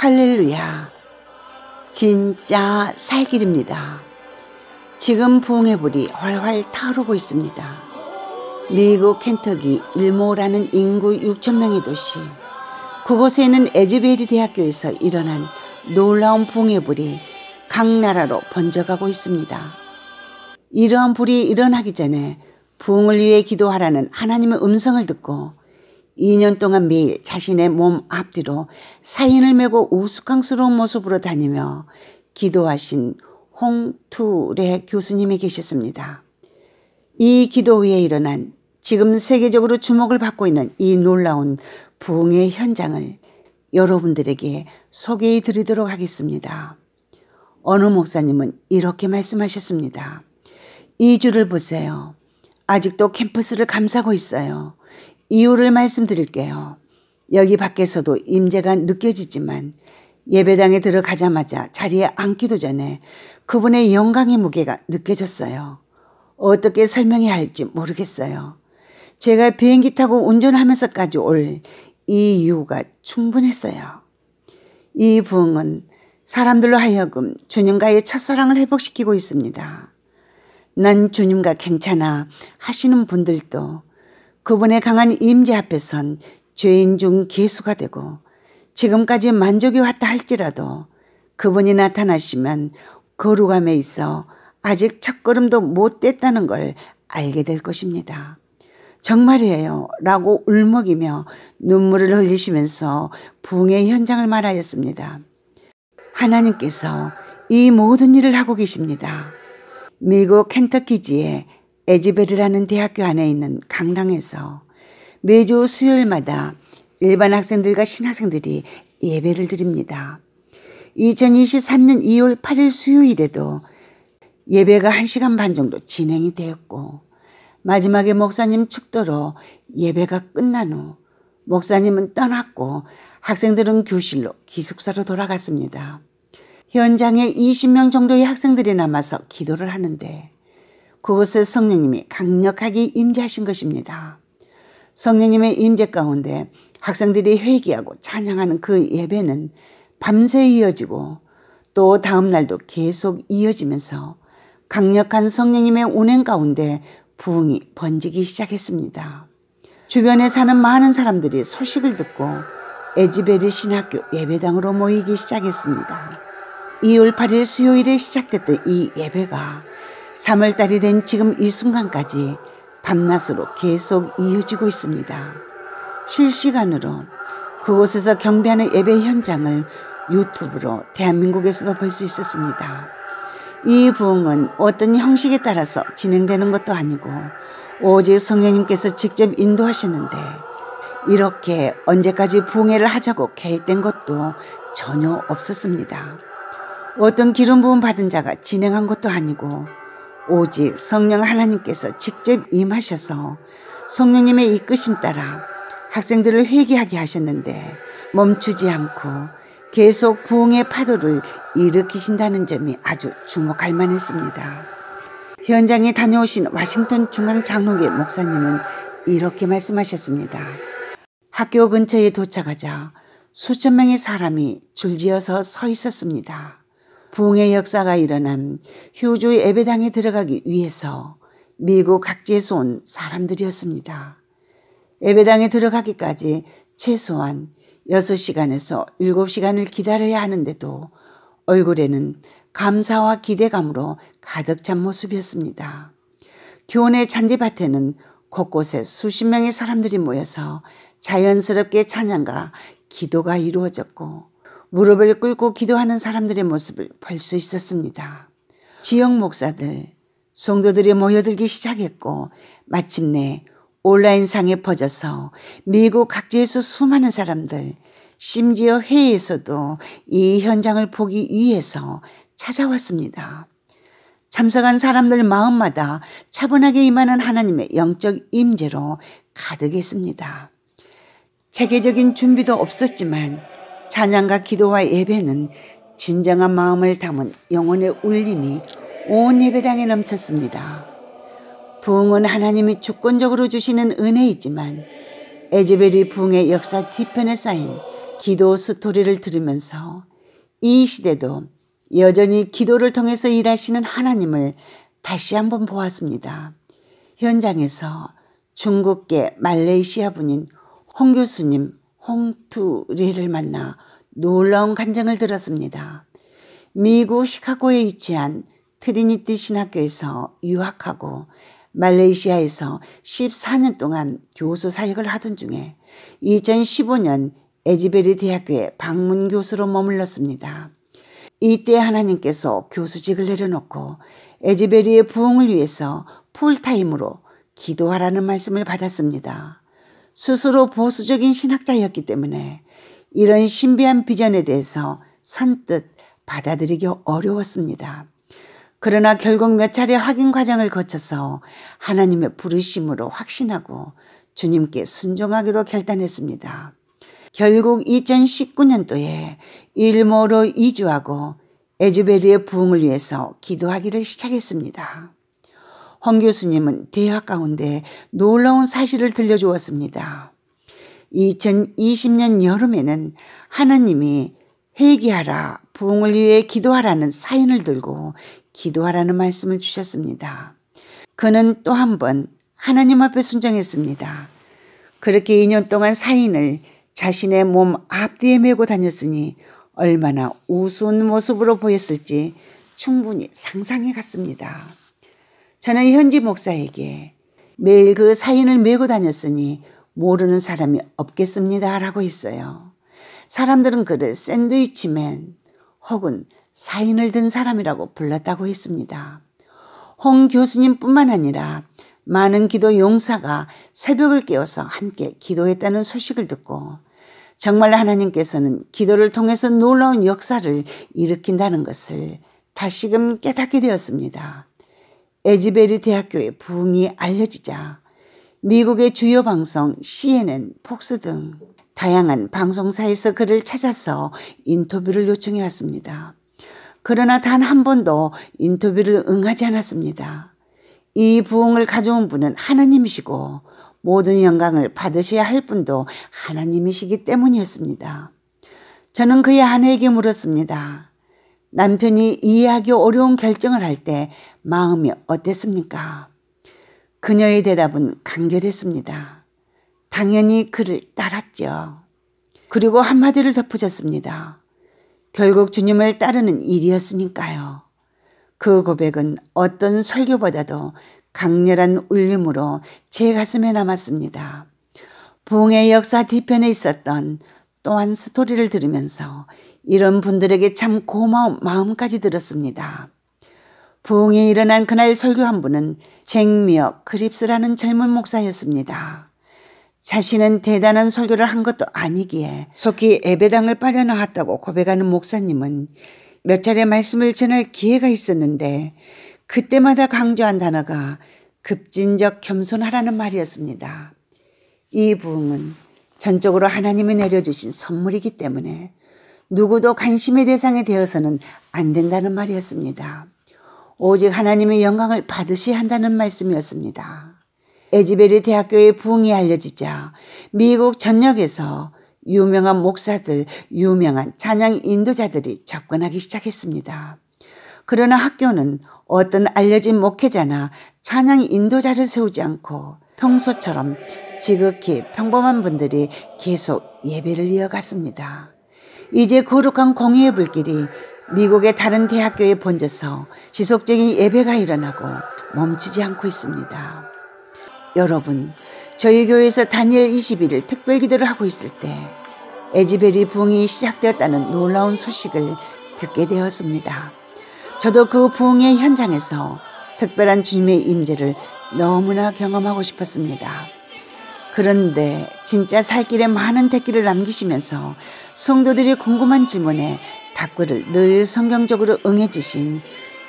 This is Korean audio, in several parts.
할렐루야. 진짜 살길입니다. 지금 붕흥의 불이 활활 타오르고 있습니다. 미국 켄터기 일모라는 인구 6천명의 도시. 그곳에 있는 에즈베리 대학교에서 일어난 놀라운 붕흥의 불이 각 나라로 번져가고 있습니다. 이러한 불이 일어나기 전에 붕을 위해 기도하라는 하나님의 음성을 듣고 2년 동안 매일 자신의 몸 앞뒤로 사인을 메고 우스꽝스러운 모습으로 다니며 기도하신 홍투레 교수님이 계셨습니다. 이 기도 위에 일어난 지금 세계적으로 주목을 받고 있는 이 놀라운 부흥의 현장을 여러분들에게 소개해 드리도록 하겠습니다. 어느 목사님은 이렇게 말씀하셨습니다. 이 주를 보세요. 아직도 캠퍼스를 감싸고 있어요. 이유를 말씀드릴게요. 여기 밖에서도 임재가 느껴지지만 예배당에 들어가자마자 자리에 앉기도 전에 그분의 영광의 무게가 느껴졌어요. 어떻게 설명해야 할지 모르겠어요. 제가 비행기 타고 운전하면서까지 올 이 이유가 충분했어요. 이 부흥은 사람들로 하여금 주님과의 첫사랑을 회복시키고 있습니다. 난 주님과 괜찮아 하시는 분들도 그분의 강한 임재 앞에선 죄인 중 개수가 되고 지금까지 만족이 왔다 할지라도 그분이 나타나시면 거룩함에 있어 아직 첫걸음도 못 뗐다는 걸 알게 될 것입니다. 정말이에요. 라고 울먹이며 눈물을 흘리시면서 붕의 현장을 말하였습니다. 하나님께서 이 모든 일을 하고 계십니다. 미국 켄터키지의 에즈베르라는 대학교 안에 있는 강당에서 매주 수요일마다 일반 학생들과 신학생들이 예배를 드립니다. 2023년 2월 8일 수요일에도 예배가 1시간 반 정도 진행이 되었고 마지막에 목사님 축도로 예배가 끝난 후 목사님은 떠났고 학생들은 교실로 기숙사로 돌아갔습니다. 현장에 20명 정도의 학생들이 남아서 기도를 하는데 그곳에 성령님이 강력하게 임재하신 것입니다. 성령님의 임재 가운데 학생들이 회개하고 찬양하는 그 예배는 밤새 이어지고 또 다음 날도 계속 이어지면서 강력한 성령님의 운행 가운데 부흥이 번지기 시작했습니다. 주변에 사는 많은 사람들이 소식을 듣고 에지베리 신학교 예배당으로 모이기 시작했습니다. 2월 8일 수요일에 시작됐던 이 예배가 3월달이 된 지금 이 순간까지 밤낮으로 계속 이어지고 있습니다. 실시간으로 그곳에서 경배하는 예배 현장을 유튜브로 대한민국에서도 볼 수 있었습니다. 이 부흥은 어떤 형식에 따라서 진행되는 것도 아니고 오직 성령님께서 직접 인도하셨는데 이렇게 언제까지 부흥회를 하자고 계획된 것도 전혀 없었습니다. 어떤 기름 부음 받은 자가 진행한 것도 아니고 오직 성령 하나님께서 직접 임하셔서 성령님의 이끄심 따라 학생들을 회개하게 하셨는데 멈추지 않고 계속 부흥의 파도를 일으키신다는 점이 아주 주목할 만했습니다. 현장에 다녀오신 와싱턴 중앙 장로교 목사님은 이렇게 말씀하셨습니다. 학교 근처에 도착하자 수천 명의 사람이 줄지어서 서 있었습니다. 부흥의 역사가 일어난 휴주의 예배당에 들어가기 위해서 미국 각지에서 온 사람들이었습니다. 예배당에 들어가기까지 최소한 6시간에서 7시간을 기다려야 하는데도 얼굴에는 감사와 기대감으로 가득 찬 모습이었습니다. 교원의 잔디밭에는 곳곳에 수십 명의 사람들이 모여서 자연스럽게 찬양과 기도가 이루어졌고 무릎을 꿇고 기도하는 사람들의 모습을 볼 수 있었습니다. 지역 목사들, 성도들이 모여들기 시작했고 마침내 온라인상에 퍼져서 미국 각지에서 수많은 사람들, 심지어 회의에서도 이 현장을 보기 위해서 찾아왔습니다. 참석한 사람들 마음마다 차분하게 임하는 하나님의 영적 임재로 가득했습니다. 체계적인 준비도 없었지만 찬양과 기도와 예배는 진정한 마음을 담은 영혼의 울림이 온 예배당에 넘쳤습니다. 부흥은 하나님이 주권적으로 주시는 은혜이지만 에즈베리 부흥의 역사 뒤편에 쌓인 기도 스토리를 들으면서 이 시대도 여전히 기도를 통해서 일하시는 하나님을 다시 한번 보았습니다. 현장에서 중국계 말레이시아 분인 홍 교수님 홍투리를 만나 놀라운 간증을 들었습니다. 미국 시카고에 위치한 트리니티 신학교에서 유학하고 말레이시아에서 14년 동안 교수 사역을 하던 중에 2015년 에지베리 대학교에 방문 교수로 머물렀습니다. 이때 하나님께서 교수직을 내려놓고 에지베리의 부흥을 위해서 풀타임으로 기도하라는 말씀을 받았습니다. 스스로 보수적인 신학자였기 때문에 이런 신비한 비전에 대해서 선뜻 받아들이기 어려웠습니다. 그러나 결국 몇 차례 확인 과정을 거쳐서 하나님의 부르심으로 확신하고 주님께 순종하기로 결단했습니다. 결국 2019년도에 일모로 이주하고 에즈베리의 부흥을 위해서 기도하기를 시작했습니다. 황 교수님은 대화 가운데 놀라운 사실을 들려주었습니다. 2020년 여름에는 하나님이 회개하라, 부흥을 위해 기도하라는 사인을 들고 기도하라는 말씀을 주셨습니다. 그는 또 한 번 하나님 앞에 순정했습니다 그렇게 2년 동안 사인을 자신의 몸 앞뒤에 메고 다녔으니 얼마나 우스운 모습으로 보였을지 충분히 상상해 갔습니다. 저는 현지 목사에게 매일 그 사인을 메고 다녔으니 모르는 사람이 없겠습니다. 라고 했어요. 사람들은 그를 샌드위치맨 혹은 사인을 든 사람이라고 불렀다고 했습니다. 홍 교수님 뿐만 아니라 많은 기도 용사가 새벽을 깨워서 함께 기도했다는 소식을 듣고 정말 하나님께서는 기도를 통해서 놀라운 역사를 일으킨다는 것을 다시금 깨닫게 되었습니다. 에즈베리 대학교의 부흥이 알려지자 미국의 주요 방송 CNN, 폭스 등 다양한 방송사에서 그를 찾아서 인터뷰를 요청해 왔습니다. 그러나 단 한 번도 인터뷰를 응하지 않았습니다. 이 부흥을 가져온 분은 하나님이시고 모든 영광을 받으셔야 할 분도 하나님이시기 때문이었습니다. 저는 그의 아내에게 물었습니다. 남편이 이해하기 어려운 결정을 할 때 마음이 어땠습니까? 그녀의 대답은 간결했습니다. 당연히 그를 따랐죠. 그리고 한마디를 덧붙였습니다. 결국 주님을 따르는 일이었으니까요. 그 고백은 어떤 설교보다도 강렬한 울림으로 제 가슴에 남았습니다. 부흥의 역사 뒤편에 있었던 또한 스토리를 들으면서 이런 분들에게 참 고마운 마음까지 들었습니다. 부흥이 일어난 그날 설교 한 분은 쟁미어 크립스라는 젊은 목사였습니다. 자신은 대단한 설교를 한 것도 아니기에 속히 에베당을빨려나왔다고 고백하는 목사님은 몇 차례 말씀을 전할 기회가 있었는데 그때마다 강조한 단어가 급진적 겸손하라는 말이었습니다. 이 부흥은 전적으로 하나님이 내려주신 선물이기 때문에 누구도 관심의 대상이 되어서는 안 된다는 말이었습니다. 오직 하나님의 영광을 받으셔야 한다는 말씀이었습니다. 에지베리 대학교의 부흥이 알려지자 미국 전역에서 유명한 목사들, 유명한 찬양 인도자들이 접근하기 시작했습니다. 그러나 학교는 어떤 알려진 목회자나 찬양 인도자를 세우지 않고 평소처럼 지극히 평범한 분들이 계속 예배를 이어갔습니다. 이제 거룩한 공의의 불길이 미국의 다른 대학교에 번져서 지속적인 예배가 일어나고 멈추지 않고 있습니다. 여러분, 저희 교회에서 다니엘 21일 특별 기도를 하고 있을 때 에지베리 부흥이 시작되었다는 놀라운 소식을 듣게 되었습니다. 저도 그 부흥의 현장에서 특별한 주님의 임재를 너무나 경험하고 싶었습니다. 그런데 진짜 살 길에 많은 댓글을 남기시면서 성도들이 궁금한 질문에 답글을 늘 성경적으로 응해주신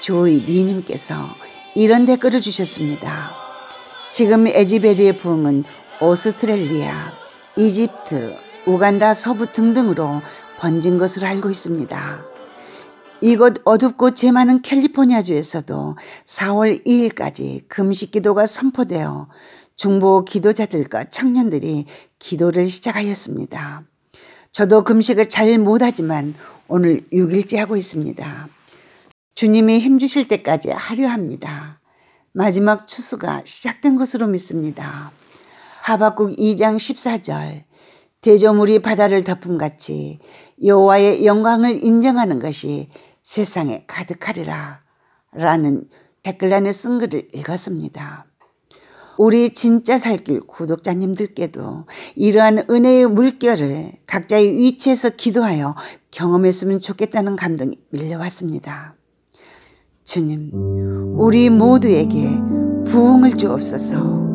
조이 리님께서 이런 댓글을 주셨습니다. 지금 에지베리의 부흥은 오스트레일리아, 이집트, 우간다 서부 등등으로 번진 것을 알고 있습니다. 이곳 어둡고 재 많은 캘리포니아주에서도 4월 2일까지 금식 기도가 선포되어 중보 기도자들과 청년들이 기도를 시작하였습니다. 저도 금식을 잘 못하지만 오늘 6일째 하고 있습니다. 주님이 힘주실 때까지 하려 합니다. 마지막 추수가 시작된 것으로 믿습니다. 하박국 2장 14절 대조물이 바다를 덮음같이 여호와의 영광을 인정하는 것이 세상에 가득하리라 라는 댓글란에 쓴 글을 읽었습니다. 우리 진짜 살길 구독자님들께도 이러한 은혜의 물결을 각자의 위치에서 기도하여 경험했으면 좋겠다는 감동이 밀려왔습니다. 주님, 우리 모두에게 부흥을 주옵소서.